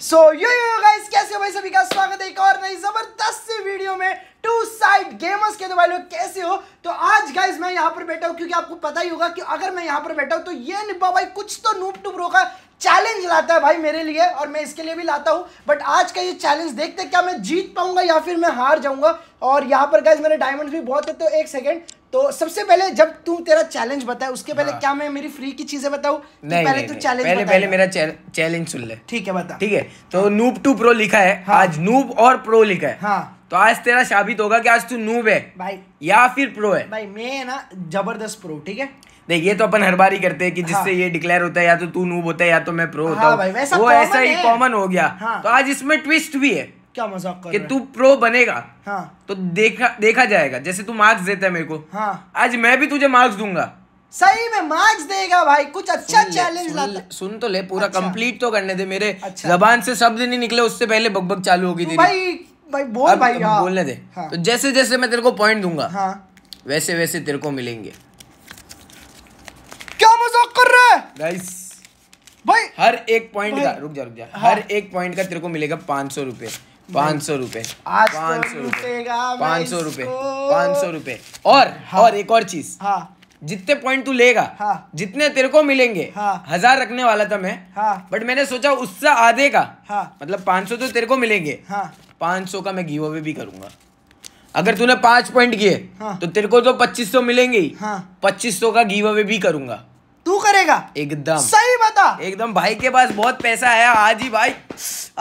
सो यो yo guys कैसे हो भाई सभी का स्वागत है एक और नई जबरदस्त सी वीडियो में टू साइड गेमर्स के तो भाई लोग कैसे हो तो आज गाइस मैं यहां पर बैठा हूं क्योंकि आपको पता ही होगा कि अगर मैं यहां पर बैठा हूं तो ये निब्बा भाई कुछ तो नूप टू ब्रो का चैलेंज लाता है भाई मेरे लिए और मैं इसके लिए भी लाता हूँ बट आज का ये चैलेंज देखते क्या मैं जीत पाऊंगा या फिर मैं हार जाऊंगा और यहाँ पर गाइज मेरे डायमंड्स भी बहुत है तो एक सेकेंड तो सबसे पहले जब तू तेरा चैलेंज बताए उसके पहले हाँ। क्या मैं मेरी फ्री की चीजें बताऊ नहीं नहीं पहले तू तो चैलेंज पहले पहले मेरा चैलेंज सुन ले ठीक है बता ठीक है तो नूब टू प्रो लिखा है हाँ। आज नूब और प्रो लिखा है हाँ। तो आज तेरा साबित होगा कि आज तू नूब है भाई या फिर प्रो है भाई मैं ना जबरदस्त प्रो ठीक है देख ये तो अपन हर बार ही करते हैं कि जिससे हाँ। ये डिक्लेयर होता है या तो तू नूब होता है या तो मैं प्रो हाँ होता हूँ हाँ वो ऐसा ही कॉमन हो गया हाँ। तो आज इसमें ट्विस्ट भी है क्या मजाक कर कि तू प्रो बनेगा हाँ तो देखा देखा जाएगा जैसे तू मार्क्स देता है मेरे को हाँ आज मैं भी तुझे मार्क्स दूंगा सही में मार्क्स देगा भाई कुछ अच्छा चैलेंज लाता सुन तो ले पूरा अच्छा। कंप्लीट तो करने दे मेरे अच्छा। जबान से शब्द नहीं निकले उससे पहले बकबक चालू होगी भाई भाई बोल भाई हाँ। बोलने दे हाँ। तो जैसे जैसे मैं तेरे को पॉइंट दूंगा हाँ। वैसे वैसे तेरे को मिलेंगे क्या मजाक कर रहे गाइस भाई हर एक पॉइंट का रुक जा रुक जा हाँ। हर एक पॉइंट का तेरे को मिलेगा पांच सौ रुपये पाँच सौ रुपए पाँच सौ रुपए पाँच सौ रुपए पाँच सौ रुपए और हाँ, और एक और चीज हाँ, जितने पॉइंट तू लेगा हाँ, जितने तेरे को मिलेंगे हाँ, हजार रखने वाला था मैं हाँ, बट मैंने सोचा उससे आधे का हाँ, मतलब पाँच सौ तो तेरे को मिलेंगे हाँ, पाँच सौ का मैं गिव अवे भी करूंगा अगर तूने पाँच पॉइंट किए हाँ, तो तेरे को तो पच्चीस सौ मिलेंगे ही हाँ, पच्चीस सौ का गिव अवे भी करूंगा तू करेगा एकदम सही बता एकदम भाई के पास बहुत पैसा है आज ही भाई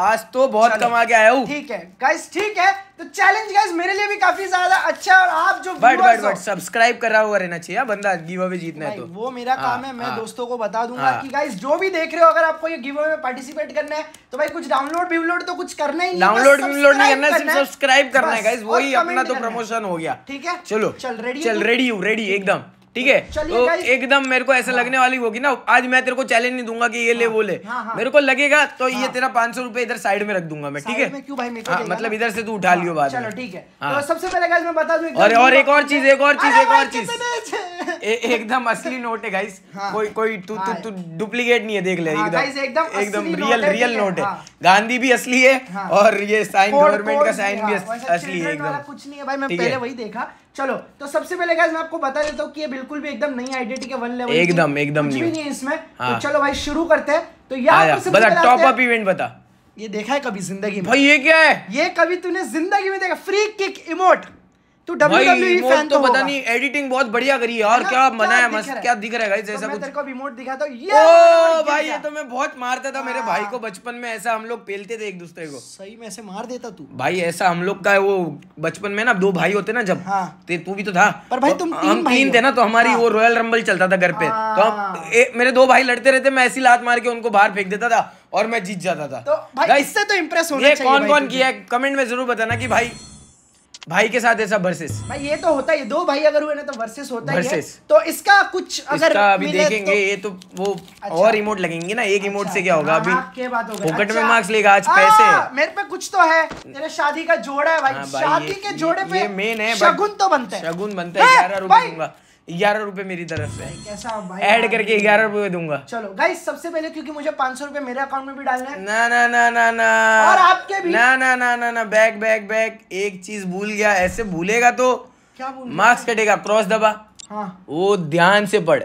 आज तो बहुत कमा के आया हूँ ठीक है गाइस ठीक है तो चैलेंज गाइस मेरे लिए भी काफी ज्यादा अच्छा और आप जो बट बट बट सब्सक्राइब कर रहा हुआ रहना चाहिए हाँ, बंदा गिव अवे जीतना है तो वो मेरा आ, काम है हाँ, मैं आ, हाँ। दोस्तों को बता दूंगा आ, कि गाइस जो भी देख रहे हो अगर आपको ये गिव अवे में पार्टिसिपेट करना है तो भाई कुछ डाउनलोड व्यूलोड तो कुछ करना ही डाउनलोड व्यूलोड नहीं करना सिर्फ सब्सक्राइब करना है गाइस वही अपना तो प्रमोशन हो गया ठीक है चलो चल रेडी चल रेडी हूँ रेडी एकदम ठीक है तो एकदम मेरे को ऐसा हाँ। लगने वाली होगी ना आज मैं तेरे को चैलेंज नहीं दूंगा कि ये हाँ, ले वो ले हाँ, हाँ, मेरे को लगेगा तो हाँ, ये तेरा पांच सौ रुपए इधर साइड में रख दूंगा मैं ठीक है क्यों भाई हाँ, मतलब इधर से तू उठा लियो बात ठीक है हाँ। तो सबसे पहले मैं बता दूं और और एक और चीज एक और चीज एक और चीज एकदम असली नोट है गाइस हाँ। कोई कोई तू तू हाँ। तू डुप्लीकेट नहीं है देख ले एकदम एकदम रियल रियल नोट है गांधी भी असली है और ये साइन गवर्नमेंट का साइन भी असली है एकदम कुछ नहीं है भाई मैं पहले वही देखा चलो तो सबसे पहले मैं आपको बता देता हूँ कि ये बिल्कुल भी एकदम नई आइडेंटी के वन लेवल एकदम एकदम कुछ भी नहीं है इसमें तो हाँ। तो चलो भाई शुरू करते हैं तो यहाँ पर टॉप अप इवेंट बता ये देखा है कभी जिंदगी में भाई ये क्या है ये कभी तूने जिंदगी में देखा फ्री किक इमोट तू डब्ल्यूडब्ल्यूई फैन तो, तो, पता नहीं एडिटिंग बहुत बढ़िया करी है और क्या है मस्त क्या दिख रहा है गाइस तो ऐसा कुछ तेरे को रिमोट दिखाता हूं ये ओ तो मतलब भाई ये तो मैं बहुत मारता था मेरे भाई को हाँ। बचपन में ऐसा हम लोग पेलते थे एक दूसरे को सही में ऐसे मार देता तू भाई ऐसा हम लोग का वो बचपन में ना दो भाई होते ना जब हाँ। ते तू भी तो था पर भाई तुम हम तीन थे ना तो हमारी हाँ। वो रॉयल रंबल चलता था घर पे तो मेरे दो भाई लड़ते रहते मैं ऐसी लात मार के उनको बाहर फेंक देता था और मैं जीत जाता था तो भाई इससे तो इम्प्रेस होना चाहिए कौन कौन किया कमेंट में जरूर बताना कि भाई भाई के साथ ऐसा वर्सेस भाई ये तो होता है दो भाई अगर हुए ना तो वर्सेस होता versus. ही है तो इसका कुछ अगर इसका अभी देखेंगे तो... ये तो वो अच्छा। और इमोट लगेंगे ना एक अच्छा, से क्या होगा अभी पॉकेट हाँ, अच्छा। में मार्क्स लेगा आज आ, पैसे हाँ, मेरे पे कुछ तो है तेरे शादी का जोड़ा है भाई हाँ, शादी के जोड़े पे मेन है शगुन तो बनते हैं शगुन बनता है ग्यारह रुपए दूंगा ग्यारह रुपए मेरी तरफ से कैसा ऐड करके ग्यारह रुपए दूंगा चलो गाइस सबसे पहले क्योंकि मुझे पांच सौ रुपए मेरे अकाउंट में भी डालना है ना ना ना ना ना और आपके भी ना ना ना ना ना बैग बैग बैग एक चीज भूल गया ऐसे भूलेगा तो क्या भूल मार्क्स कटेगा क्रॉस दबा हाँ वो ध्यान से पढ़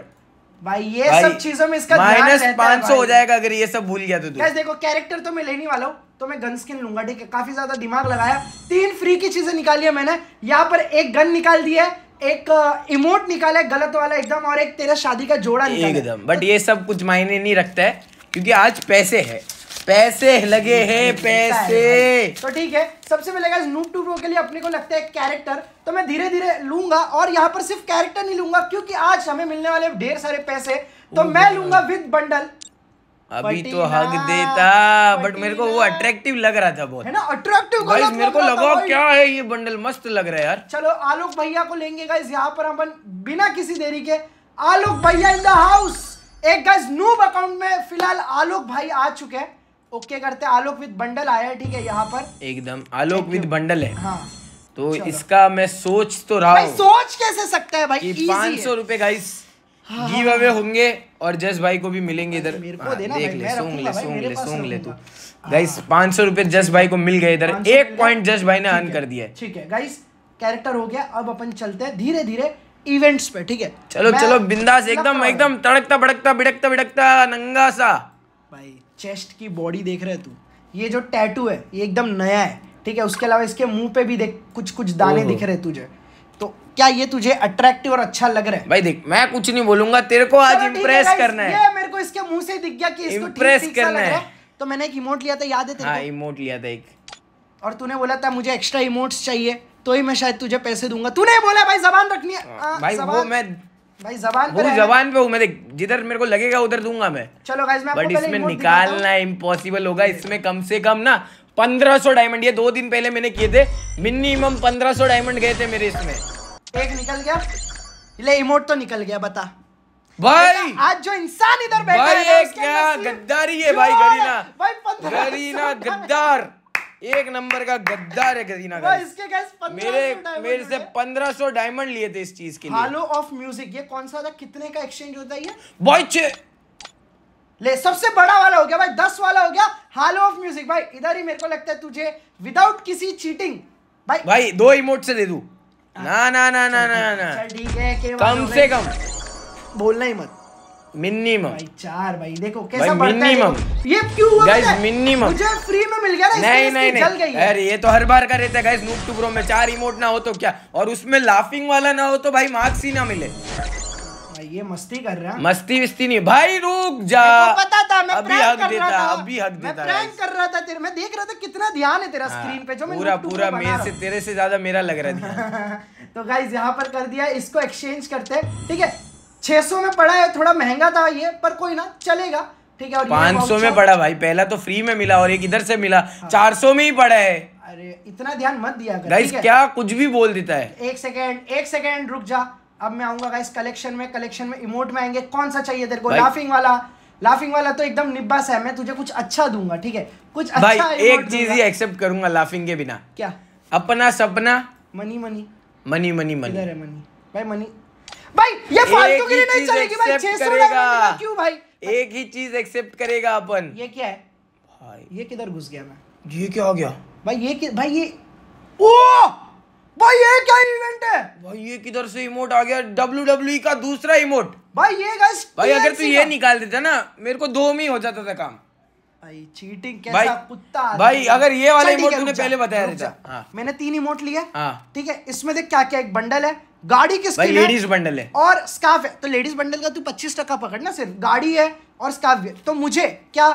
भाई ये भाई, सब चीजों में इसका माइनस पांच सौ हो जाएगा अगर ये सब भूल गया तो तू देखो कैरेक्टर तो मैं लेने वाला हूँ तो मैं गन स्किन लूंगा ठीक है काफी ज्यादा दिमाग लगाया तीन फ्री की चीजें निकाली है मैंने यहाँ पर एक गन निकाल दी है एक इमोट uh, निकाला है गलत वाला एकदम और एक तेरा शादी का जोड़ा एकदम बट ये सब कुछ मायने नहीं रखता है क्योंकि आज पैसे है पैसे लगे हैं पैसे है तो ठीक है सबसे पहले गाइस टू प्रो के लिए अपने को लगता है कैरेक्टर तो मैं धीरे धीरे लूंगा और यहाँ पर सिर्फ कैरेक्टर नहीं लूंगा क्योंकि आज हमें मिलने वाले ढेर सारे पैसे तो मैं लूंगा विद बंडल अभी तो हग देता बट मेरे को वो अट्रैक्टिव लग रहा था बहुत है ना अट्रैक्टिव गाइस मेरे को लगा क्या है ये बंडल मस्त लग रहा है यार चलो आलोक भैया को लेंगे गाइस यहाँ पर अपन बिना किसी देरी के आलोक भैया इन द हाउस एक गाइस नूब अकाउंट में फिलहाल आलोक भाई आ चुके हैं ओके करते हैं आलोक विद बंडल आया है ठीक है यहाँ पर एकदम आलोक विद बंडल है हाँ तो इसका मैं सोच तो रहा हूँ सोच कैसे सकता है भाई पांच सौ रूपए गाइस गिव हाँ, अवे हाँ, हाँ। होंगे और जस भाई को भी मिलेंगे इधर देख ले सूंग ले सूंग ले सूंग ले तू गाइस पांच सौ रुपए जस भाई को मिल गए इधर एक पॉइंट जस भाई ने अर्न कर दिया ठीक है गाइस कैरेक्टर हो गया अब अपन चलते हैं धीरे धीरे इवेंट्स पे ठीक है चलो चलो बिंदास एकदम एकदम तड़कता भड़कता भिड़कता भिड़कता नंगा सा भाई चेस्ट की बॉडी देख रहे तू ये जो टैटू है ये एकदम नया है ठीक है उसके अलावा इसके मुंह पे भी देख कुछ कुछ दाने दिख रहे तुझे क्या ये तुझे अट्रैक्टिव और अच्छा लग रहा है भाई देख मैं कुछ नहीं बोलूंगा तेरे को आज इम्प्रेस करना है मेरे को इसके मुंह से दिख गया कि इसको इम्प्रेस करना है तो मैंने एक इमोट लिया था याद है तेरे इमोट हाँ, लिया था एक और तूने बोला था मुझे एक्स्ट्रा इमोट्स चाहिए तो ही मैं शायद तुझे पैसे दूंगा तूने बोला भाई जबान रखनी है आ, हाँ, भाई वो मैं भाई जबान पे जबान पे हूँ मैं देख जिधर मेरे को लगेगा उधर दूंगा मैं चलो गाइस मैं बट इसमें निकालना इम्पॉसिबल होगा इसमें कम से कम ना पंद्रह सौ डायमंड दो दिन पहले मैंने किए थे मिनिमम पंद्रह सौ डायमंड गए थे मेरे इसमें एक निकल गया ले इमोट तो निकल गया बता भाई आज जो इंसान इधर बैठा भाई है क्या गद्दारी है भाई गरीना भाई गरीना गद्दार एक नंबर का गद्दार है गरीना का इसके गैस मेरे मेरे से पंद्रह सौ डायमंड लिए थे इस चीज के लिए हालो ऑफ म्यूजिक ये कौन सा था कितने का एक्सचेंज होता है ये भाई बॉय ले सबसे बड़ा वाला हो गया भाई दस वाला हो गया हालो ऑफ म्यूजिक भाई इधर ही मेरे को लगता है तुझे विदाउट किसी चीटिंग भाई भाई दो इमोट से दे दू ना ना ना ना ना ना ठीक है कम से कम बोलना ही मत मिनिमम भाई चार भाई देखो कैसा भाई है ये क्यों हुआ गाइस मिनिमम मुझे फ्री में मिल गया ना नहीं नहीं नहीं गई अरे ये तो हर बार का रहता है गाइस नूब टू ब्रो में चार इमोट ना हो तो क्या और उसमें लाफिंग वाला ना हो तो भाई मार्क्स ही ना मिले भाई ये मस्ती कर रहा मस्ती विस्ती नहीं भाई रुक जा पता था मैं अभी हक देता अभी हक देता मैं प्रैंक कर रहा था तेरे मैं देख रहा था कितना ध्यान है तेरा स्क्रीन हाँ, पे जो पूरा पूरा मेरे से तेरे से ज्यादा मेरा लग रहा था तो गाइज यहाँ पर कर दिया इसको एक्सचेंज करते हैं ठीक है सौ में पड़ा है थोड़ा महंगा था ये पर कोई ना चलेगा ठीक है पाँच सौ में पड़ा भाई पहला तो फ्री में मिला और एक इधर से मिला हाँ। चार सौ में ही पड़ा है अरे इतना ध्यान मत दिया गाइस क्या कुछ भी बोल देता है एक सेकेंड एक सेकेंड रुक जा अब मैं आऊंगा गाइस कलेक्शन में कलेक्शन में इमोट में आएंगे कौन सा चाहिए तेरे को लाफिंग वाला लाफिंग वाला तो एकदम निब्बा सा है मैं तुझे कुछ अच्छा दूंगा ठीक है कुछ अच्छा भाई एक चीज ही एक्सेप्ट करूंगा लाफिंग के बिना क्या अपना सपना money money money money money इधर है मनी भाई मनी भाई ये फालतू के लिए नहीं चलेगी भाई 600 करेगा क्यों भाई एक ही चीज एक्सेप्ट करेगा अपन ये क्या है भाई ये किधर घुस गया मैं ये क्या हो गया भाई ये भाई ये ओ भाई ये क्या इवेंट है भाई ये किधर से इमोट आ गया डब्ल्यू डब्ल्यू e का दूसरा इमोट भाई ये गैस भाई अगर तू ये निकाल देता ना मेरे को दो में हो जाता था काम भाई चीटिंग कैसा भाई, कुत्ता भाई अगर ये वाला इमोट तूने पहले बताया था हाँ। मैंने तीन इमोट लिए हाँ। ठीक है इसमें देख क्या क्या एक बंडल है गाड़ी किसकी भाई लेडीज बंडल है और स्काफ है तो लेडीज बंडल का तू पच्चीस टका पकड़ ना सिर्फ गाड़ी है और स्काफ भी तो मुझे क्या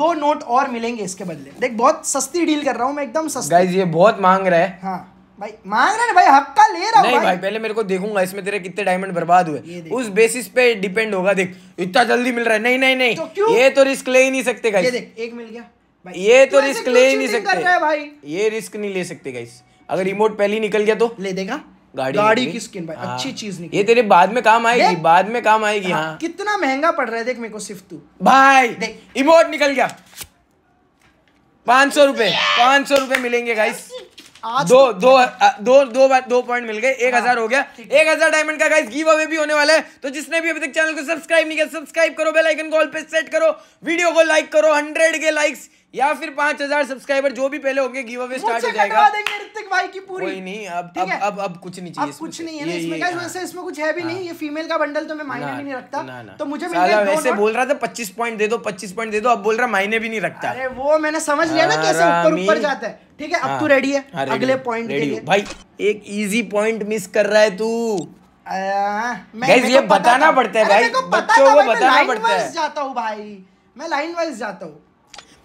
दो नोट और मिलेंगे इसके बदले देख बहुत सस्ती डील कर रहा हूँ मैं एकदम सस्ती गाइस ये बहुत मांग रहा है हाँ भाई मांग रहे भाई हक का ले रहा नहीं भाई।, भाई पहले मेरे को देखूंगा इसमें तेरे कितने डायमंड बर्बाद हुए उस बेसिस पे डिपेंड होगा देख इतना जल्दी मिल रहा है नहीं नहीं तो नहीं तो ये तो रिस्क ले ही नहीं सकते गाइस देख एक मिल गया भाई ये तो रिस्क ले ही नहीं सकते भाई ये रिस्क नहीं ले सकते गाइस अगर रिमोट पहले ही निकल गया तो ले देगा गाड़ी गाड़ी की स्किन भाई हाँ। अच्छी चीज निकली ये तेरे बाद में काम आएगी बाद में काम आएगी हाँ, हाँ कितना महंगा पड़ रहा है देख मेरे को सिर्फ तू भाई इमोट निकल गया पांच सौ रुपए पांच सौ रुपए मिलेंगे गाइस तो दो दो दो दो दो पॉइंट मिल गए एक हाँ, हजार हो गया एक हजार डायमंड का गाइस गिव अवे भी होने वाला है तो जिसने भी अभी तक चैनल को सब्सक्राइब नहीं किया सब्सक्राइब करो बेल आइकन कॉल पे सेट करो वीडियो को लाइक करो हंड्रेड के लाइक्स या फिर पांच हजार सब्सक्राइबर जो भी पहले होंगे गिव अवे स्टार्ट हो जाएगा भाई की पूरी कोई नहीं अब अब, अब अब कुछ नहीं चाहिए कुछ नहीं है ना इसमें क्या वैसे हाँ। इसमें कुछ है भी नहीं हाँ। ये फीमेल का बंडल तो मैं मायने भी नहीं रखता तो मुझे मिल वैसे बोल रहा था 25 पॉइंट दे दो 25 पॉइंट दे दो अब बोल रहा मायने भी नहीं रखता अरे वो मैंने समझ लिया ना कैसे ऊपर ऊपर जाता है ठीक है अब हाँ। तू रेडी है अगले पॉइंट के लिए भाई एक इजी पॉइंट मिस कर रहा है तू गाइस ये बताना पड़ता है भाई बच्चों को बताना पड़ता है मैं लाइन वाइज जाता हूँ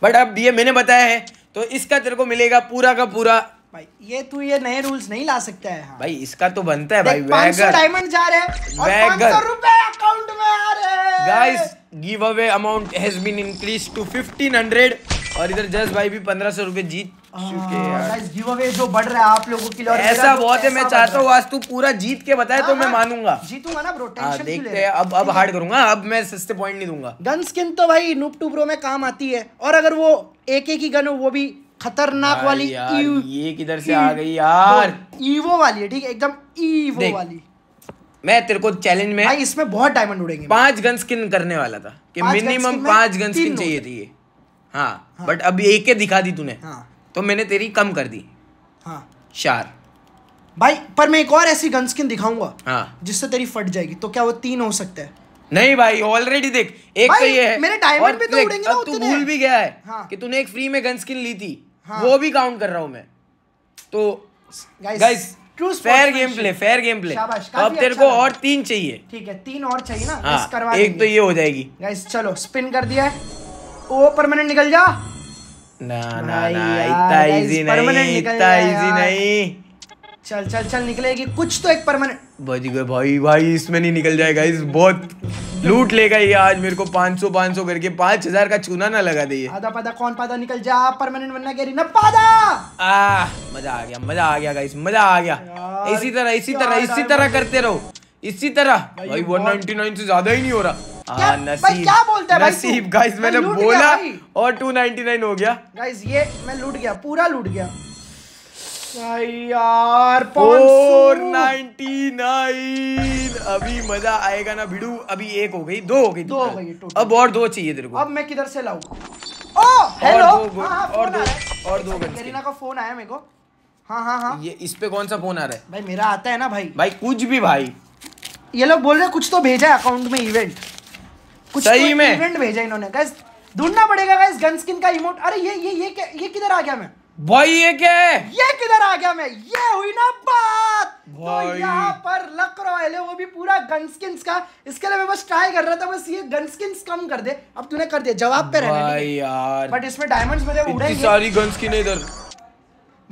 बट अब ये मैंने बताया है तो इसका तेरे को मिलेगा पूरा का पूरा भाई ये तू ये नए रूल्स नहीं ला सकता है हाँ। भाई इसका तो बनता है भाई वैगर डायमंड जा रहे हैं और वैगर रुपए अकाउंट में आ रहे guys give away amount has been increase to 1500 और इधर जस भाई भी पंद्रह सौ रुपए जीत हाँ, आप लोगों के लिए ऐसा तो बहुत है मैं चाहता हूँ आज तू पूरा जीत के बताए तो मैं हाँ, मानूंगा जीतूंगा ना ब्रो हाँ, टेंशन देखते हैं अब अब हार्ड करूंगा अब मैं सस्ते पॉइंट नहीं दूंगा गन स्किन तो भाई टू ब्रो में काम आती है और अगर वो एक एक ही गन हो वो भी खतरनाक वाली e- ये किधर से आ e- गई यार ईवो e वाली है ठीक है एकदम ईवो वाली मैं तेरे को चैलेंज में भाई इसमें बहुत डायमंड उड़ेंगे पांच गन स्किन करने वाला था कि मिनिमम पांच गन स्किन चाहिए थी ये हाँ बट अब एक के दिखा दी तूने हाँ तो मैंने तेरी कम कर दी हाँ चार भाई पर मैं एक और ऐसी गन स्किन दिखाऊंगा हाँ जिससे तेरी फट जाएगी तो क्या वो तीन हो सकता है नहीं भाई ऑलरेडी देख एक तो ये है मेरे डायमंड पे तो उड़ेंगे ना तू भूल भी गया है हाँ। कि तूने एक फ्री में गन स्किन ली थी हाँ। वो भी काउंट कर रहा हूं मैं तो guys fair game play fair game play अब तेरे अच्छा को और तीन चाहिए ठीक है तीन और चाहिए ना हाँ, करवा एक तो ये हो जाएगी गाइस चलो स्पिन कर दिया है ओ परमानेंट निकल जा ना ना ना इतना इजी नहीं इतना इजी नहीं चल चल चल निकलेगी कुछ तो एक परमानेंट बच गए भाई भाई इसमें नहीं निकल जाएगा इस बहुत लूट लेगा ये आज मेरे को 500 500 करके 5000 का चूना ना लगा दिए आधा पादा कौन पादा निकल जा परमानेंट बनना कह रही ना पादा आ, मजा आ गया मजा आ गया गाइस मजा आ गया इसी तरह इसी तरह इसी तरह करते रहो इसी तरह भाई 199 से ज्यादा ही नहीं हो रहा हाँ, नसीब क्या नसीब गाइस मैंने बोला और 299 हो गया गाइस ये मैं लूट गया पूरा लूट गया यार फोर नाइनटी नाइन अभी मजा आएगा ना भिड़ू अभी एक हो गई दो हो गई दो हो गई अब और दो चाहिए तेरे को अब मैं किधर से लाऊ हेलो और दो हाँ, हाँ, और दो और दो करीना का फोन आया मेरे को हाँ हाँ हाँ ये इस पे कौन सा फोन आ रहा है भाई मेरा आता है ना भाई भाई कुछ भी भाई ये लोग बोल रहे कुछ तो भेजा है अकाउंट में इवेंट कुछ सही तो में इवेंट भेजा इन्होंने गाइस ढूंढना पड़ेगा गाइस गन स्किन का इमोट अरे ये ये ये क्या ये किधर आ गया मैं भाई ये क्या है ये किधर आ गया मैं ये हुई ना बात तो यहाँ पर लक रॉयल है वो भी पूरा गन स्किन्स का इसके लिए मैं बस ट्राई कर रहा था बस ये गन स्किन्स कम कर दे अब तूने कर दिया जवाब पे रहने यार बट इसमें डायमंड्स मुझे उड़ेंगे सारी गन स्किन इधर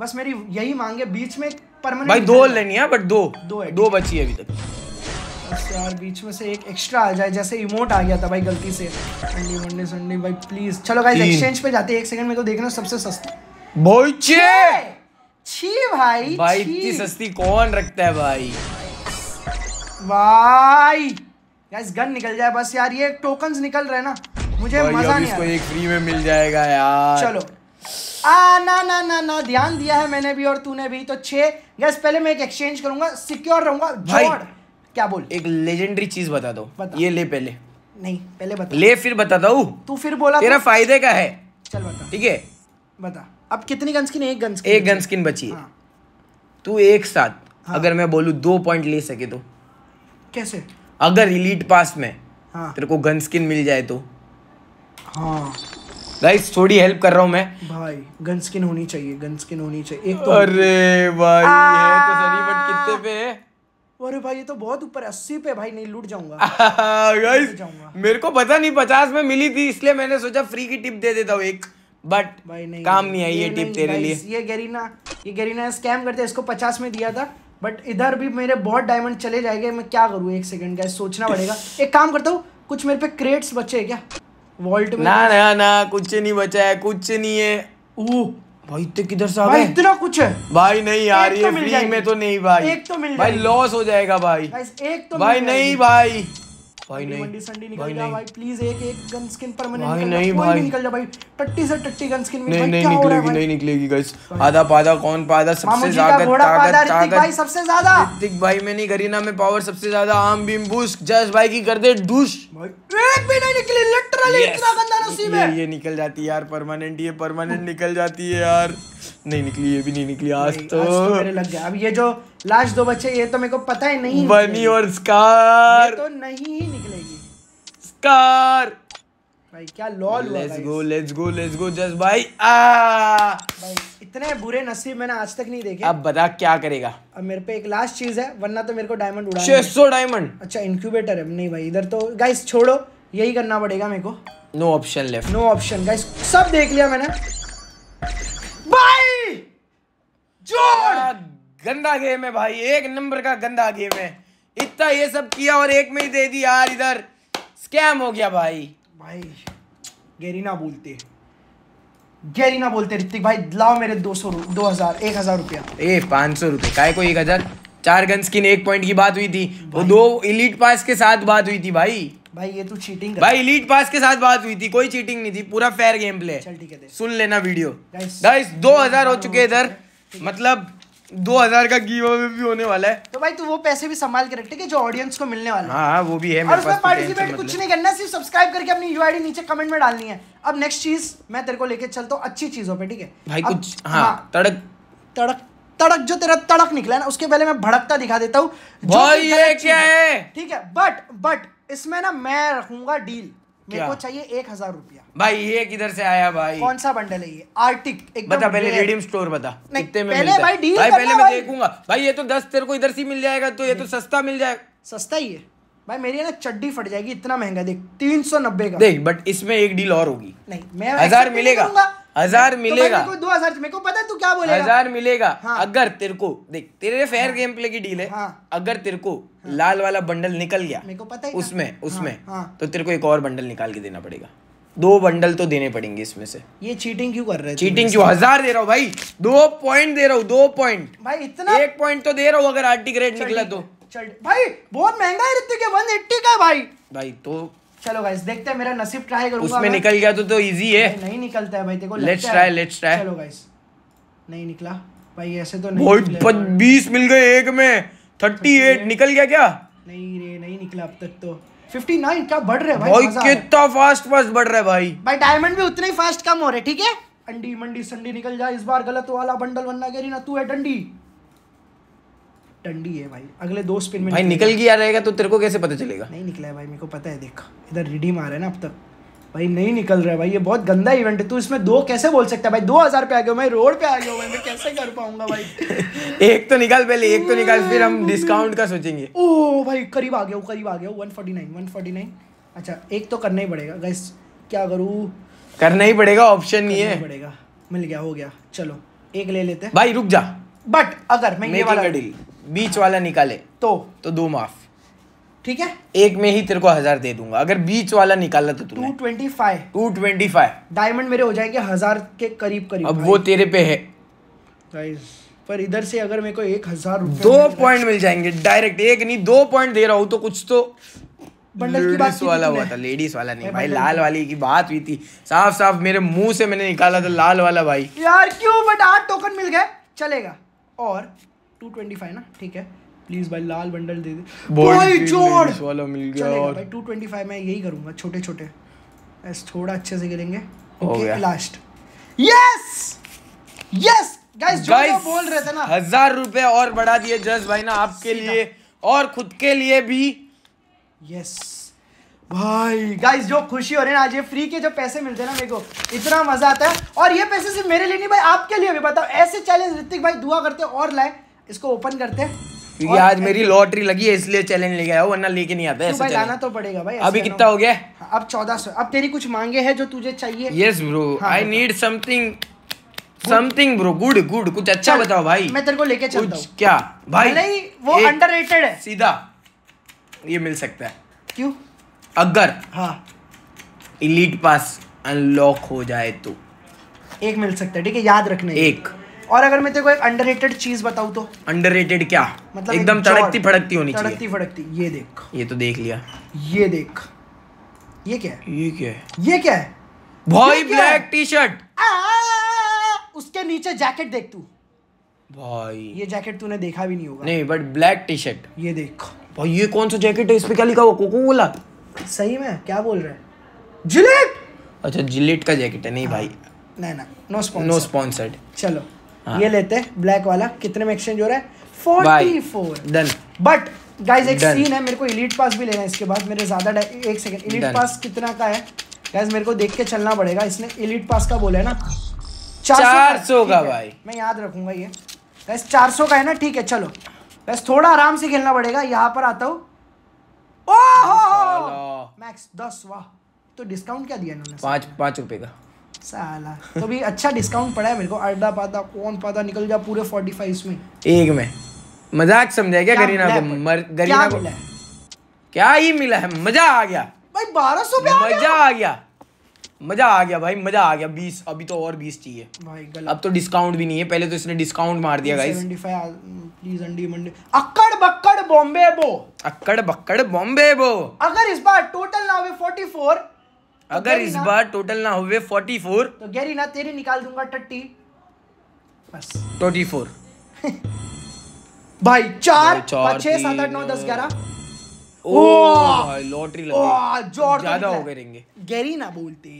बस मेरी यही मांग है बीच में परमानेंट भाई दो लेनी है बट हाँ, दो दो बची है अभी तक बस यार बीच में से एक एक्स्ट्रा आ जाए जैसे इमोट आ गया था भाई गलती से संडे मंडे संडे भाई प्लीज चलो गाइस एक्सचेंज पे जाते हैं एक सेकंड में तो देखना सबसे सस्ती भाई छे छी भाई भाई इतनी सस्ती कौन रखता है भाई भाई गाइस गन निकल जाए बस यार ये टोकंस निकल रहे ना मुझे मजा नहीं आ रहा इसको एक फ्री में मिल जाएगा यार चलो आ ना ना ना ना ध्यान दिया है मैंने भी और तूने भी तो छः गाइस पहले मैं एक एक्सचेंज करूंगा सिक्योर रहूंगा भाई क्या बोल एक लेजेंडरी चीज बता दो बता। ये ले पहले नहीं पहले बता ले फिर बता दू तू फिर बोला तेरा फायदे का है चल बता ठीक है बता अब कितनी गन स्किन एक गन स्किन एक गन स्किन बची है हाँ। तू एक साथ हाँ। अगर मैं बोलू दो पॉइंट ले सके तो कैसे अगर इलीट पास में हाँ। तेरे को गन स्किन मिल जाए तो हाँ गाइस थोड़ी हेल्प कर रहा हूँ मैं भाई गन स्किन होनी चाहिए गन स्किन होनी चाहिए एक तो अरे भाई ये तो सनी बट कितने पे है अरे भाई ये तो बहुत ऊपर अस्सी पे भाई नहीं लूट जाऊंगा मेरे को पता नहीं पचास में मिली थी इसलिए मैंने सोचा फ्री की टिप दे देता हूँ एक बट भाई नहीं काम नहीं आई ये, ये टिप तेरे लिए ये गरीना ये गरीना स्कैम करते इसको पचास में दिया था बट इधर भी मेरे बहुत डायमंड चले जाएंगे मैं क्या करूँ एक सेकंड का सोचना पड़ेगा एक काम करता हूँ कुछ मेरे पे क्रेट्स बचे है क्या वॉल्ट में ना ना ना कुछ नहीं बचा है कुछ नहीं है भाई इतने किधर से भाई इतना कुछ है भाई नहीं आ रही तो फ्री में तो नहीं भाई एक तो मिल भाई लॉस हो जाएगा भाई एक तो भाई नहीं भाई भाई नहीं मंडी संडी निकल जा भाई प्लीज एक एक गन स्किन परमानेंट भाई नहीं भाई निकल जा भाई टट्टी से टट्टी गन स्किन नहीं नहीं निकलेगी नहीं निकलेगी गाइस आधा पादा कौन पादा सबसे ज्यादा ताकत ताकत भाई सबसे ज्यादा ऋतिक भाई में नहीं करीना में पावर सबसे ज्यादा आम बीम बूस्ट जस भाई की कर दे डूश एक भी नहीं निकली लिटरली इतना गंदा नसीब है ये निकल जाती है यार परमानेंट ये परमानेंट निकल जाती है यार नहीं निकली ये भी नहीं निकली आज तो, तो लग गया अब ये जो लास्ट दो बच्चे ये तो मेरे को पता ही नहीं बनी और स्कार तो नहीं ही निकलेगी स्कार भाई क्या lol let's go let's go let's go just भाई आ भाई इतने बुरे नसीब मैंने आज तक नहीं देखे अब बता क्या करेगा अब मेरे पे एक लास्ट चीज है वरना तो मेरे को डायमंड उड़ाना है 600 डायमंड अच्छा इनक्यूबेटर है नहीं भाई इधर तो गाइस छोड़ो यही करना पड़ेगा मेरे को no option left no option guys सब देख लिया मैंने भाई जोड़ गंदा गेम है भाई एक नंबर का गंदा गेम है इतना ये सब किया और एक में ही दे दी यार इधर स्कैम हो गया भाई भाई गेरी ना बोलते गेरी ना बोलते ऋतिक भाई लाओ मेरे दो सौ दो हजार एक हजार रुपया ए पाँच सौ रुपये का एक हजार चार गन स्किन एक पॉइंट की बात हुई थी वो दो इलीट पास के साथ बात हुई थी भाई भाई ये तो चीटिंग कर भाई इलीट पास के साथ बात हुई थी कोई चीटिंग नहीं थी पूरा फेयर गेम प्ले चल ठीक है सुन लेना वीडियो गाइस दो हजार हो चुके इधर मतलब दो हजार का गिव अवे भी होने वाला है तो भाई तू वो पैसे भी संभाल के रख ठीक है जो ऑडियंस को मिलने वाला है हाँ, हाँ वो भी है और पार्टिसिपेट कुछ नहीं करना सिर्फ सब्सक्राइब करके अपनी यूआईडी नीचे कमेंट में डालनी है अब नेक्स्ट चीज मैं तेरे को लेके चलता हूँ अच्छी चीजों पे ठीक है भाई कुछ हाँ, हाँ तड़क तड़क तड़क जो तेरा तड़क निकला है ना उसके पहले मैं भड़कता दिखा देता हूँ ये क्या है ठीक है बट बट इसमें ना मैं रखूंगा डील मेरे को चाहिए एक हजार रुपया भाई ये किधर से आया भाई कौन सा बंडल है ये आर्टिक बता पहले रिडीम स्टोर बता कितने में पहले भाई डील भाई पहले मैं देखूंगा भाई ये तो दस तेरे को इधर से मिल जाएगा तो ये तो सस्ता मिल जाएगा सस्ता ही है भाई मेरी ना चड्डी फट जाएगी इतना महंगा देख तीन सौ नब्बे का देख बट इसमें एक डील और होगी नहीं मैं हजार मिलेगा हजार तो मिलेगा दो हजार मेरे को पता तू क्या बोलेगा हजार मिलेगा हाँ। अगर तेरे को देख तेरे फेयर गेम प्ले की डील है हाँ। अगर तेरे को हाँ। लाल वाला बंडल निकल गया मेरे को पता है उसमें हाँ, उसमें तो तेरे को एक और बंडल निकाल के देना पड़ेगा दो बंडल तो देने पड़ेंगे इसमें से ये चीटिंग क्यों कर रहे चीटिंग क्यों हजार दे रहा हूँ भाई दो पॉइंट दे रहा हूँ दो पॉइंट भाई इतना एक पॉइंट तो दे रहा हूँ अगर आर्टिग्रेट निकला तो चल भाई बहुत महंगा है ऋतिक वन एट्टी का भाई भाई तो चलो गाइस देखते हैं मेरा नसीब ट्राई करूंगा उसमें निकल गया तो तो इजी है नहीं निकलता है भाई देखो लेट्स ट्राई लेट्स ट्राई चलो गाइस नहीं निकला भाई ऐसे तो नहीं बीस मिल गए एक में थर्टी एट निकल गया क्या नहीं रे नहीं निकला अब तक तो क्या बढ़ भाई, कितना फास्ट फास्ट बढ़ भाई भाई डायमंड भी उतने ही फास्ट कम हो रहे ठीक है अंडी मंडी संडी निकल इस बार गलत वाला बंडल बनना ना तू है डंडी टंडी है भाई अगले दो स्पिन में भाई निकल गया रहेगा तो तेरे को कैसे पता चलेगा नहीं निकला है भाई मेरे को पता है देख इधर रिडीम आ रहा है ना अब तक भाई नहीं निकल रहा है भाई ये बहुत गंदा इवेंट है तू इसमें दो कैसे बोल सकता है भाई दो हज़ार पे आ गए भाई रोड पे आ गए भाई मैं कैसे कर पाऊंगा भाई एक तो निकाल पहले एक तो निकाल फिर हम डिस्काउंट का सोचेंगे ओ भाई करीब आ गया करीब आ गया one forty nine one forty nine अच्छा एक तो करना ही पड़ेगा गैस क्या करूँ करना ही पड़ेगा ऑप्शन नहीं है पड़ेगा मिल गया हो गया चलो एक ले लेते हैं भाई रुक जा बट अगर मैं ये वाला डील बीच वाला निकाले तो तो दो माफ ठीक है एक में ही तेरे को हजार दे दूंगा अगर बीच वाला निकाला तो twenty five two twenty five diamond मेरे हो जाएंगे हजार के करीब करीब अब वो तेरे पे है पर इधर से अगर मेरे को एक हजार दो पॉइंट मिल जाएंगे डायरेक्ट एक नहीं दो पॉइंट दे रहा हूँ तो कुछ तो बंडल की बात तो वाला हुआ था लेडीज वाला नहीं भाई लाल वाली की बात हुई थी साफ साफ मेरे मुंह से मैंने निकाला था लाल वाला भाई यार क्यों बट आठ टोकन मिल गए चलेगा और 225 ना ठीक है प्लीज भाई लाल बंडल दे दे भाई जोड़ वाला मिल गया और भाई 225 मैं यही करूंगा छोटे छोटे बस थोड़ा अच्छे से खेलेंगे okay last yes yes guys जो बोल रहे थे ना हजार रुपए और बढ़ा दिए जस भाई ना आपके लिए और खुद के लिए भी यस भाई गाइस जो खुशी हो रही है ना आज ये फ्री के जो पैसे मिलते हैं ना मेरे को इतना मजा आता है और ये पैसे सिर्फ मेरे लिए नहीं भाई आपके लिए भी बताओ ऐसे चैलेंज ऋतिक भाई दुआ करते और लाए इसको ओपन करते हैं क्योंकि आज मेरी लॉटरी लगी है इसलिए चैलेंज ले गया वरना लेके नहीं आता ऐसे लाना तो पड़ेगा भाई अभी कितना हो गया हाँ, अब चौदह सौ अब तेरी कुछ मांगे है जो तुझे चाहिए yes bro I need something something bro good good कुछ अच्छा बताओ भाई मैं तेरे को लेके चलता हूँ क्या भाई नहीं वो अंडररेटेड है सीधा ये मिल सकता है क्यों अगर हाँ इलीट पास अनलॉक हो जाए तो एक मिल सकता है ठीक है याद रखना एक और अगर मैं तेरे को एक अंडररेटेड चीज बताऊं तो अंडररेटेड क्या मतलब एकदम एक तड़कती फड़कती होनी चाहिए तड़कती फड़कती ये देख ये तो देख लिया ये देख ये क्या है ये क्या है ये क्या है भाई ब्लैक टी शर्ट उसके नीचे जैकेट देख तू भाई ये जैकेट तूने देखा भी नहीं होगा नहीं बट ब्लैक टी शर्ट ये देख भाई ये कौन सा जैकेट है इस पे क्या लिखा हुआ कोको कोला सही में क्या बोल रहे हैं जिलेट अच्छा जिलेट का जैकेट है नहीं हाँ। भाई ना ना नो स्पॉन्सर्ड नो स्पॉन्सर्ड चलो हाँ। ये लेते हैं ब्लैक वाला कितने में एक्सचेंज हो रहा है forty four done but guys एक सीन है मेरे को इलीट पास भी लेना है इसके बाद मेरे ज्यादा एक सेकेंड इलीट पास कितना का है गाइज मेरे को देख के चलना पड़ेगा इसने इलीट पास का बोला है ना चार सौ का भाई मैं याद रखूंगा ये गाइज चार सौ का है ना ठीक है चलो बस थोड़ा आराम से खेलना पड़ेगा यहाँ पर आता हूँ मैक्स दस वाह तो डिस्काउंट क्या दिया इन्होंने पाँच पाँच रुपये का साला तो भी अच्छा डिस्काउंट पड़ा है मेरे को अर्धा पाता कौन पाता निकल जा पूरे 45 में एक में मजाक समझा क्या करीना को मर करीना को क्या ही मिला है मजा आ गया भाई 1200 पे मजा आ गया मजा आ गया भाई मजा आ गया 20 अभी तो और 20 चाहिए भाई गलत अब तो डिस्काउंट भी नहीं है पहले तो इसने डिस्काउंट मार दिया गाइस 75 प्लीज अंडी मंडी अक्कड़ बक्कड़ बॉम्बे बो अक्कड़ बक्कड़ बॉम्बे बो अगर इस बार टोटल ना हुए 44 तो अगर इस बार टोटल ना हुए फोर्टी फोर तो गैरी ना तेरी निकाल दूंगा टट्टी बस ट्वेंटी फोर भाई चार, छह सात आठ नौ दस ग्यारह लॉटरी तो ज्यादा हो गए रहेंगे गैरी ना बोलते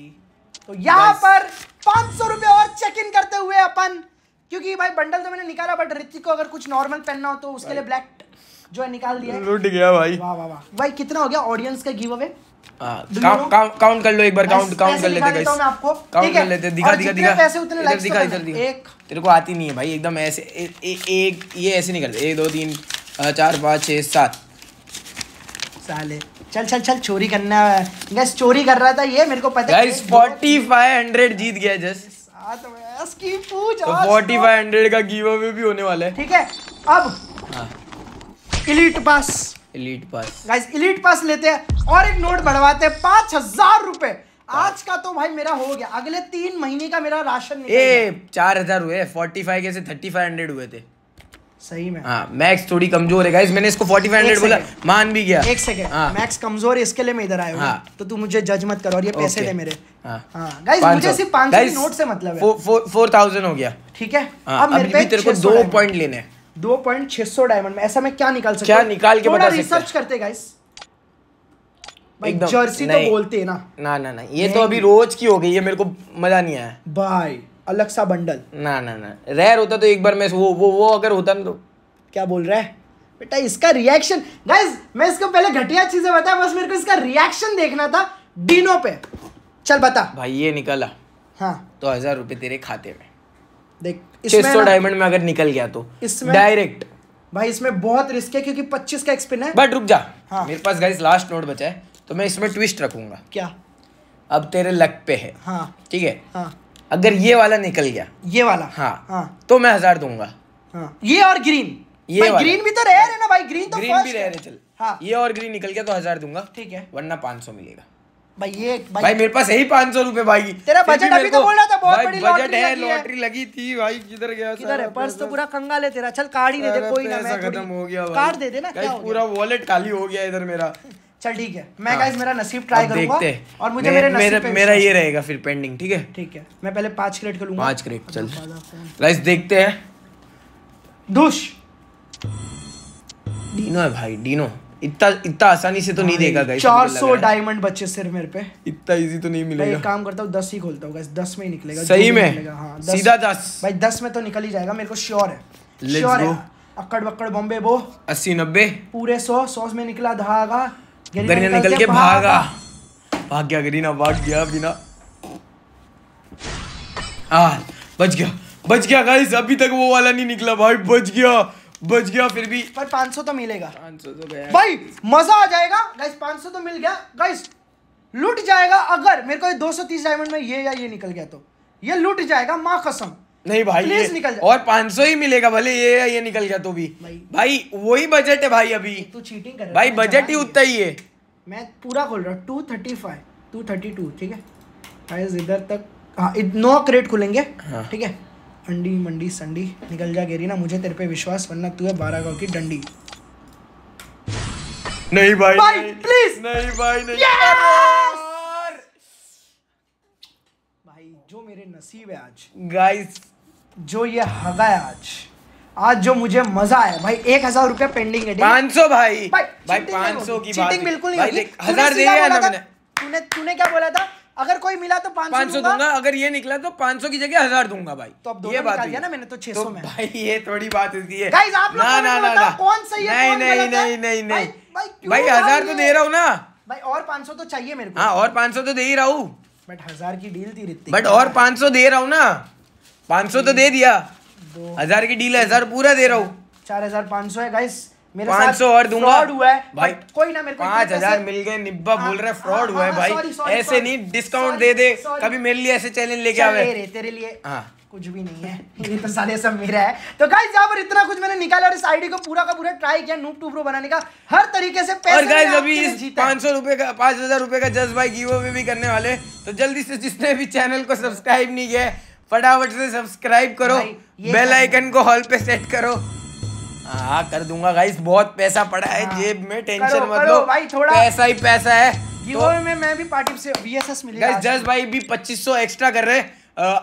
तो यहाँ पर पांच सौ रुपए और चेक इन करते हुए अपन क्योंकि भाई बंडल तो मैंने निकाला बट ऋतिक को अगर कुछ नॉर्मल पहनना हो तो उसके लिए ब्लैक जो है निकाल दिया लूट गया भाई वाह वाह वाह भाई कितना हो गया ऑडियंस का गिव अवे काउंट हाँ, कर लो एक बार काउंट काउंट कर लेते गाइस काउंट कर लेते दिखा दिखा दिखा पैसे उतने तो दिखा इधर दिखा तेरे को आती नहीं है भाई एकदम ऐसे एक ये ऐसे नहीं करते एक दो तीन चार पाँच छः सात साले चल चल चल चोरी करना है गैस चोरी कर रहा था ये मेरे को पता है फोर्टी फाइव हंड्रेड जीत गया जस्ट साथ में इसकी पूछ तो 4500 का गिव अवे भी होने वाला है ठीक है अब हाँ। Elite pass elite pass guys elite pass लेते हैं और एक नोट बढ़वाते हैं पांच हजार रुपए हाँ। आज का तो भाई मेरा हो गया अगले तीन महीने का मेरा राशन ए चार हजार हुए फोर्टी फाइव के से थर्टी फाइव हंड्रेड हुए थे सही में हाँ मैक्स थोड़ी कमजोर है गाइस मैंने इसको बोला मान भी गया एक हाँ। मैक्स कमजोर है इसके लिए मैं इधर आया हूँ हाँ। तो तू मुझे जज मत करो और ये पैसे दे मेरे हाँ, हाँ। गाइस मुझे सिर्फ नोट से मतलब है हो गया ठीक है हाँ, अब मेरे पे दो पॉइंट लेने हैं दो पॉइंट छह सौ डायमंड में ऐसा मैं क्या निकाल सकता क्या निकाल के बता रिसर्च करते गाइस भाई जर्सी तो बोलते हैं ना ना ना ना ये तो अभी रोज की हो गई है मेरे को मजा नहीं आया बाय अलग सा बंडल ना ना ना रेयर होता तो एक बार मैं वो वो वो अगर होता ना तो क्या बोल रहा है बेटा इसका रिएक्शन गाइस मैं इसको पहले घटिया चीजें बताया बस मेरे को इसका रिएक्शन देखना था डीनो पे चल बता भाई ये निकला हाँ तो हजार रुपए तेरे खाते में देख छह सौ डायमंड में अगर निकल गया तो इसमें डायरेक्ट भाई इसमें बहुत रिस्क है क्योंकि 25 का एक्सपिन है बट रुक जा हाँ। मेरे पास गाइस लास्ट नोट बचा है तो मैं इसमें ट्विस्ट रखूंगा क्या अब तेरे लक पे है हाँ ठीक है हाँ अगर ये वाला निकल गया ये वाला हाँ हाँ तो मैं हजार दूंगा हाँ ये और ग्रीन ये भाई ग्रीन भी तो रह रहे ना भाई ग्रीन तो ग्रीन भी रह रहे चल हाँ ये और ग्रीन निकल गया तो हजार दूंगा ठीक है वरना पाँच सौ मिलेगा भाई ये भाई, भाई मेरे पास यही पाँच सौ रूपए भाई तेरा बजट अभी तो बोल रहा था बहुत बड़ी बजट है लॉटरी लगी थी भाई किधर गया किधर है पर्स तो पूरा कंगाल है तेरा चल कार्ड ही दे दे कोई ना मैं खत्म हो गया कार्ड दे देना क्या पूरा वॉलेट खाली हो गया इधर मेरा चल ठीक है मैं गाइस हाँ। मेरा नसीब ट्राई करूंगा और मुझे मेरे मेरे नसीब मेरा, ये रहेगा फिर पेंडिंग ठीक है ठीक है मैं पहले पांच क्रेट कर लूंगा पाँच क्रेट चल गाइस देखते हैं दुश डीनो है भाई डीनो इतना इतना आसानी से तो नहीं देगा गाइस चार सौ डायमंड बचे सिर्फ मेरे पे इतना इजी तो नहीं मिलेगा एक काम करता हूँ दस ही खोलता हूँ दस में ही निकलेगा सही में हाँ, सीधा दस भाई दस में तो निकल ही जाएगा मेरे को श्योर है श्योर है अक्कड़ बक्कड़ बॉम्बे वो अस्सी नब्बे पूरे सौ सौ में निकला धागा गरीना निकल के भागा भाग गया गरीना भाग गया बिना आ हाँ, बच गया बच गया गाइस अभी तक वो वाला नहीं निकला भाई बच गया बच गया फिर भी पर 500 तो मिलेगा 500 तो गया भाई मजा आ जाएगा गाइस 500 तो मिल गया गाइस लूट जाएगा अगर मेरे को ये 230 डायमंड में ये या ये निकल गया तो ये लूट जाएगा माँ कसम नहीं भाई प्लीज निकल और 500 ही मिलेगा भले ये या ये निकल गया तो भी भाई, वही बजट है भाई अभी तू चीटिंग कर भाई बजट ही उतना ही है मैं पूरा खोल रहा हूँ टू थर्टी ठीक है इधर तक हाँ नौ क्रेट खुलेंगे हाँ। ठीक है अंडी मंडी संडी निकल जा गेरी ना मुझे तेरे पे विश्वास वरना तू है बारह गांव की डंडी नहीं भाई, भाई नहीं, प्लीज नहीं भाई नहीं भाई जो मेरे नसीब है आज गाइस जो ये हवा है आज आज जो मुझे मजा आया भाई एक हजार रुपया पेंडिंग है पांच सौ भाई भाई पांच सौ की बात बिल्कुल नहीं हजार दे दिया ना मैंने तूने तूने क्या बोला था अगर कोई मिला तो पांच सौ दूंगा अगर ये निकला तो पांच सौ की जगह हजार दूंगा भाई तो अब ये बात ना मैंने तो छह तो सौ में भाई ये थोड़ी बात होती है आप ना ना ना कौन सही है नहीं नहीं नहीं नहीं भाई हजार तो दे रहा हूँ ना भाई और पांच सौ तो चाहिए मेरे को हाँ और पांच सौ तो दे ही रहा हूँ बट हजार की डील थी रितिक बट और पांच सौ दे रहा हूँ ना पांच सौ तो दे दिया हजार की डील है हजार पूरा दे रहा हूँ चार हजार पांच सौ है गाइस पाँच सौ और दूंगा हुआ है भाई कोई ना मेरे को पाँच हजार मिल गए निब्बा हाँ, बोल रहे फ्रॉड हाँ, हुआ है हाँ, भाई ऐसे नहीं डिस्काउंट दे दे कभी मेरे लिए ऐसे चैलेंज लेके आवे तेरे लिए कुछ भी नहीं है ये तो सब मेरा है तो यहाँ पर इतना कुछ मैंने निकाला और इस आईडी को पूरा का पूरा ट्राई किया नूप टू बनाने का हर तरीके से पैसे और अभी इस पाँच सौ रुपए का पाँच हजार रुपए का जस्ट भाई गिव अवे भी करने वाले तो जल्दी से जिसने भी चैनल को सब्सक्राइब नहीं किया फटाफट से सब्सक्राइब करो बेल आइकन तो को हॉल पे सेट करो हाँ कर दूंगा गाइस बहुत पैसा पड़ा है हाँ। जेब में टेंशन मत लो भाई थोड़ा पैसा ही पैसा है तो, में मैं भी पार्टी से वीएसएस गाइस जस भाई भी 2500 एक्स्ट्रा कर रहे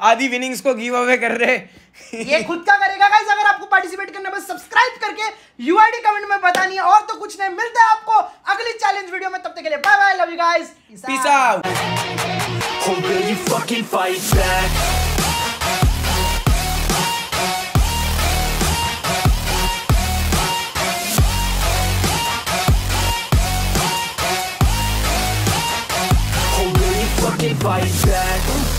आदि विनिंग्स को गिव अवे कर रहे ये खुद का करेगा गाइस अगर आपको पार्टिसिपेट करना बस सब्सक्राइब करके यूआईडी कमेंट में बतानी है और तो कुछ नहीं मिलता है आपको अगली चैलेंज वीडियो में तब तक के लिए bye bye love you guys peace out fucking fight back